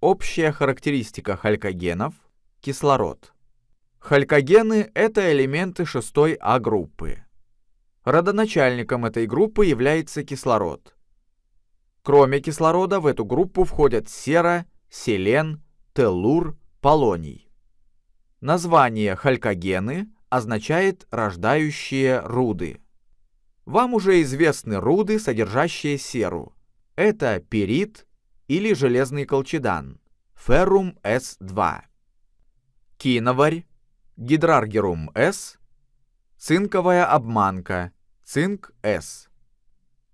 Общая характеристика халькогенов – кислород. Халькогены – это элементы шестой А-группы. Родоначальником этой группы является кислород. Кроме кислорода в эту группу входят сера, селен, теллур, полоний. Название халькогены означает «рождающие руды». Вам уже известны руды, содержащие серу. Это перит, или железный колчедан Ferrum S2, киноварь Гидраргерум S, цинковая обманка Цинк S.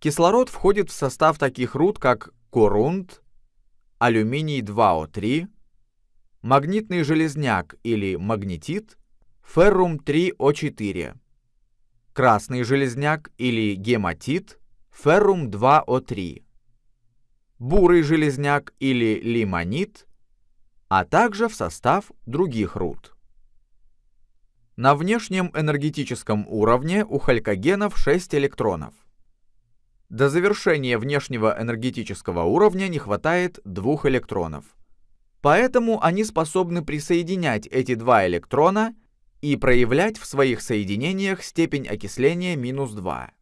Кислород входит в состав таких руд, как корунд, алюминий 2О3, магнитный железняк или магнетит, феррум 3О4, красный железняк или гематит, феррум 2О3 бурый железняк или лимонит, а также в состав других руд. На внешнем энергетическом уровне у халькогенов 6 электронов. До завершения внешнего энергетического уровня не хватает двух электронов. Поэтому они способны присоединять эти два электрона и проявлять в своих соединениях степень окисления минус 2.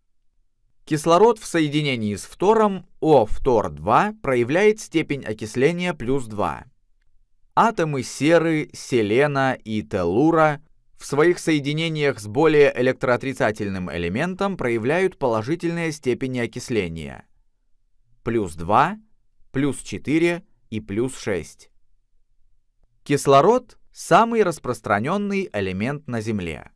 Кислород в соединении с фтором О-фтор-2 проявляет степень окисления плюс 2. Атомы серы, селена и телура в своих соединениях с более электроотрицательным элементом проявляют положительные степени окисления. Плюс 2, плюс 4 и плюс 6. Кислород – самый распространенный элемент на Земле.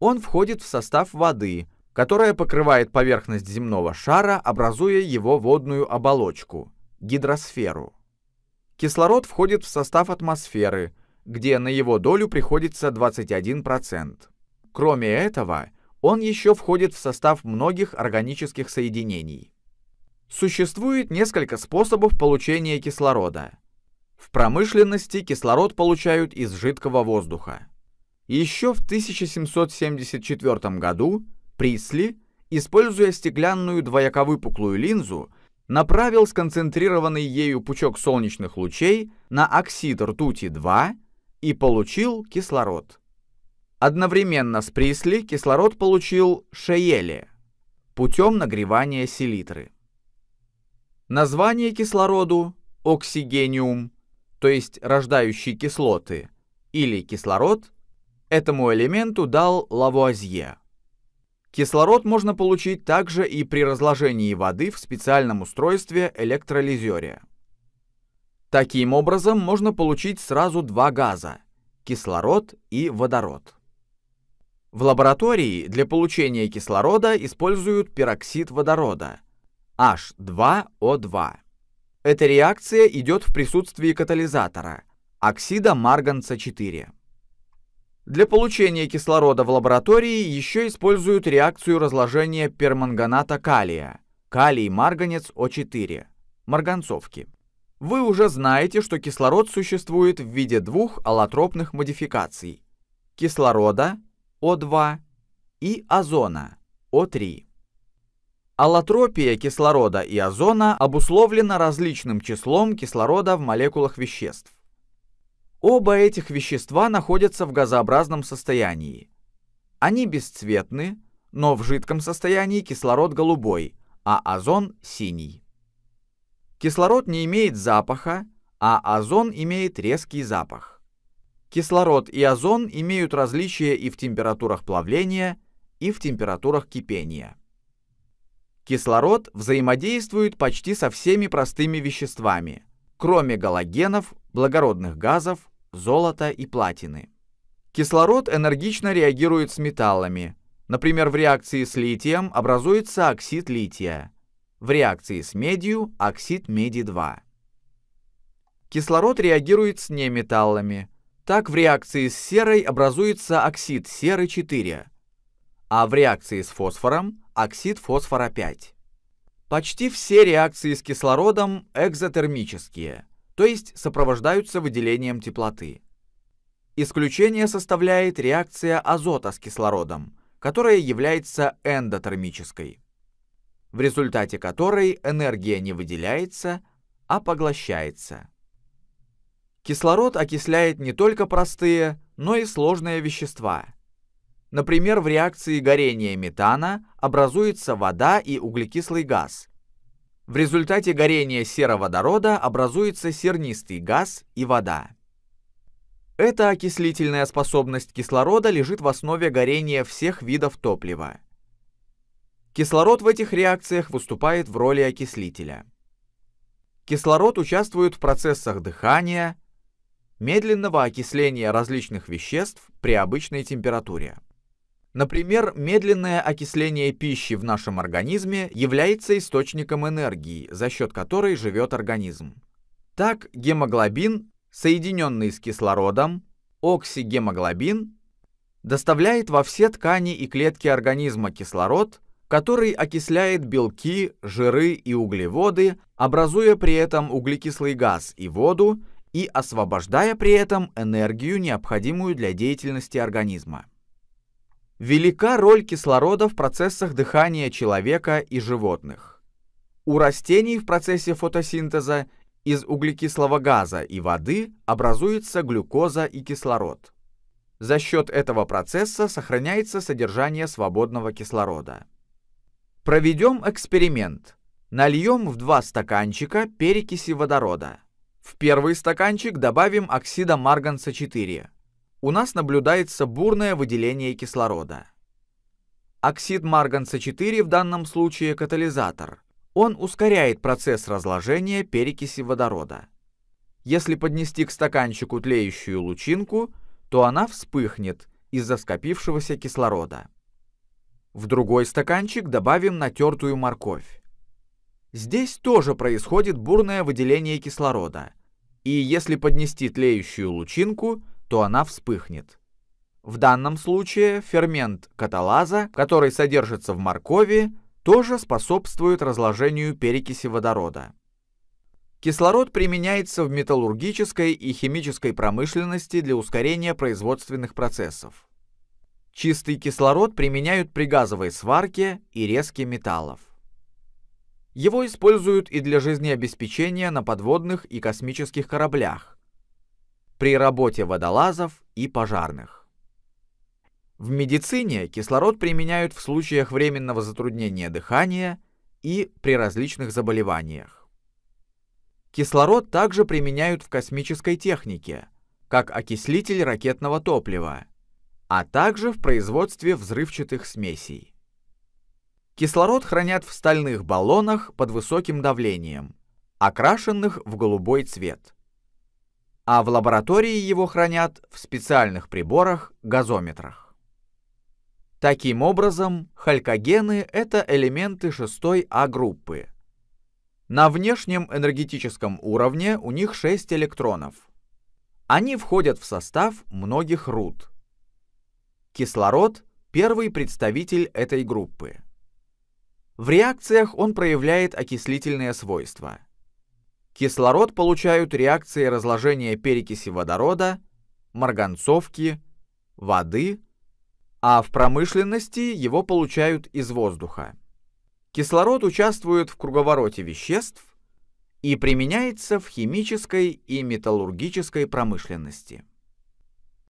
Он входит в состав воды – которая покрывает поверхность земного шара, образуя его водную оболочку – гидросферу. Кислород входит в состав атмосферы, где на его долю приходится 21%. Кроме этого, он еще входит в состав многих органических соединений. Существует несколько способов получения кислорода. В промышленности кислород получают из жидкого воздуха. Еще в 1774 году Присли, используя стеклянную двояковыпуклую линзу, направил сконцентрированный ею пучок солнечных лучей на оксид ртути-2 и получил кислород. Одновременно с Присли кислород получил Шееле путем нагревания селитры. Название кислороду – оксигениум, то есть рождающий кислоты, или кислород – этому элементу дал Лавуазье. Кислород можно получить также и при разложении воды в специальном устройстве электролизере. Таким образом можно получить сразу два газа – кислород и водород. В лаборатории для получения кислорода используют пероксид водорода H2O2. Эта реакция идет в присутствии катализатора – оксида марганца 4. Для получения кислорода в лаборатории еще используют реакцию разложения перманганата калия, калий-марганец О4, марганцовки. Вы уже знаете, что кислород существует в виде двух аллотропных модификаций – кислорода О2 и озона О3. Аллотропия кислорода и озона обусловлена различным числом кислорода в молекулах веществ. Оба этих вещества находятся в газообразном состоянии. Они бесцветны, но в жидком состоянии кислород голубой, а озон синий. Кислород не имеет запаха, а озон имеет резкий запах. Кислород и озон имеют различия и в температурах плавления, и в температурах кипения. Кислород взаимодействует почти со всеми простыми веществами, кроме галогенов, благородных газов, золота и платины. Кислород энергично реагирует с металлами. Например, в реакции с литием образуется оксид лития. В реакции с медью – оксид меди-2. Кислород реагирует с неметаллами. Так в реакции с серой образуется оксид серы-4, а в реакции с фосфором – оксид фосфора-5. Почти все реакции с кислородом экзотермические – то есть сопровождаются выделением теплоты. Исключение составляет реакция азота с кислородом, которая является эндотермической, в результате которой энергия не выделяется, а поглощается. Кислород окисляет не только простые, но и сложные вещества. Например, в реакции горения метана образуется вода и углекислый газ – в результате горения сероводорода образуется сернистый газ и вода. Эта окислительная способность кислорода лежит в основе горения всех видов топлива. Кислород в этих реакциях выступает в роли окислителя. Кислород участвует в процессах дыхания, медленного окисления различных веществ при обычной температуре. Например, медленное окисление пищи в нашем организме является источником энергии, за счет которой живет организм. Так, гемоглобин, соединенный с кислородом, оксигемоглобин, доставляет во все ткани и клетки организма кислород, который окисляет белки, жиры и углеводы, образуя при этом углекислый газ и воду и освобождая при этом энергию, необходимую для деятельности организма. Велика роль кислорода в процессах дыхания человека и животных. У растений в процессе фотосинтеза из углекислого газа и воды образуется глюкоза и кислород. За счет этого процесса сохраняется содержание свободного кислорода. Проведем эксперимент. Нальем в два стаканчика перекиси водорода. В первый стаканчик добавим оксида марганца 4 у нас наблюдается бурное выделение кислорода. Оксид марганца-4 в данном случае катализатор. Он ускоряет процесс разложения перекиси водорода. Если поднести к стаканчику тлеющую лучинку, то она вспыхнет из-за скопившегося кислорода. В другой стаканчик добавим натертую морковь. Здесь тоже происходит бурное выделение кислорода. И если поднести тлеющую лучинку – то она вспыхнет. В данном случае фермент каталаза, который содержится в моркови, тоже способствует разложению перекиси водорода. Кислород применяется в металлургической и химической промышленности для ускорения производственных процессов. Чистый кислород применяют при газовой сварке и резке металлов. Его используют и для жизнеобеспечения на подводных и космических кораблях, при работе водолазов и пожарных. В медицине кислород применяют в случаях временного затруднения дыхания и при различных заболеваниях. Кислород также применяют в космической технике, как окислитель ракетного топлива, а также в производстве взрывчатых смесей. Кислород хранят в стальных баллонах под высоким давлением, окрашенных в голубой цвет а в лаборатории его хранят в специальных приборах-газометрах. Таким образом, халькогены – это элементы шестой А-группы. На внешнем энергетическом уровне у них 6 электронов. Они входят в состав многих руд. Кислород – первый представитель этой группы. В реакциях он проявляет окислительные свойства – Кислород получают реакции разложения перекиси водорода, марганцовки, воды, а в промышленности его получают из воздуха. Кислород участвует в круговороте веществ и применяется в химической и металлургической промышленности.